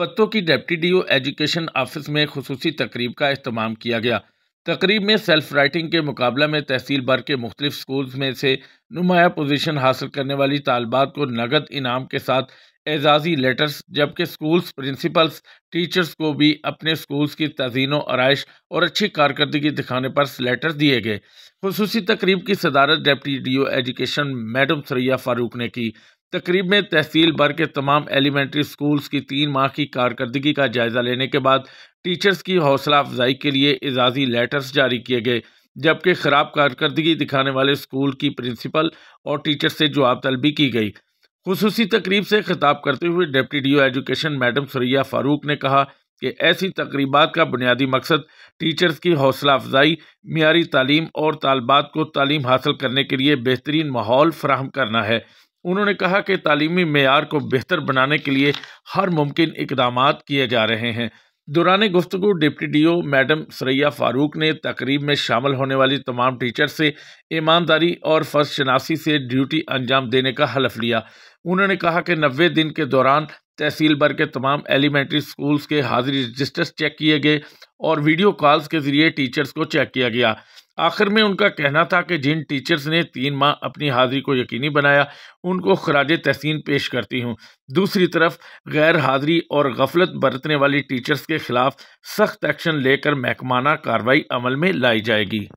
पत्तों की deputy D education office में खसूसी तकरीब का अहतमाम किया गया तकरीब में सेल्फ राइटिंग के मुकाबला में तहसील भर के मुख्तलिफ स्कूल्स में से नुमाया पोजीशन हासिल करने वाली तालबात को नगद इनाम के साथ एजाजी लेटर्स जबकि स्कूल्स प्रिंसिपल्स टीचर्स को भी अपने स्कूल्स की तजीन आरइश और अच्छी कारकर्दगी दिखाने पर लेटर दिए गए खसूसी तकरीब की सदारत deputy D O education madam Suraiya Farooq ने की तकरीब में तहसील भर के तमाम एलिमेंट्री स्कूल्स की तीन माह की कारकर्दगी का जायजा लेने के बाद टीचर्स की हौसला अफजाई के लिए एजाजी लेटर्स जारी किए गए जबकि खराब कारकर्दगी दिखाने वाले स्कूल की प्रिंसिपल और टीचर से जवाब तलबी की गई खसूसी तकरीब से खिताब करते हुए deputy D education madam Suraiya Farooq ने कहा कि ऐसी तकरीबात का बुनियादी मकसद टीचर्स की हौसला अफजाई मीरी तालीम और तालबात को तालीम हासिल करने के लिए बेहतरीन माहौल फ्राहम करना है उन्होंने कहा कि तालीमी मैार को बेहतर बनाने के लिए हर मुमकिन इकदाम किए जा रहे हैं दौरान गुफ्तु deputy D O madam Suraiya Farooq ने तकरीब में शामिल होने वाली तमाम टीचर से ईमानदारी और फर्श शनासी से ड्यूटी अंजाम देने का हलफ लिया उन्होंने कहा कि नबे दिन के दौरान तहसील भर के तमाम एलिमेंट्री स्कूल्स के हाजिरी रजिस्टर्स चेक किए गए और वीडियो कॉल्स के जरिए टीचर्स को चेक किया गया आखिर में उनका कहना था कि जिन टीचर्स ने तीन माह अपनी हाजिरी को यकीनी बनाया उनको खराज तहसीन पेश करती हूँ दूसरी तरफ गैर हाजिरी और गफलत बरतने वाली टीचर्स के खिलाफ सख्त एक्शन लेकर महकमाना कार्रवाई अमल में लाई जाएगी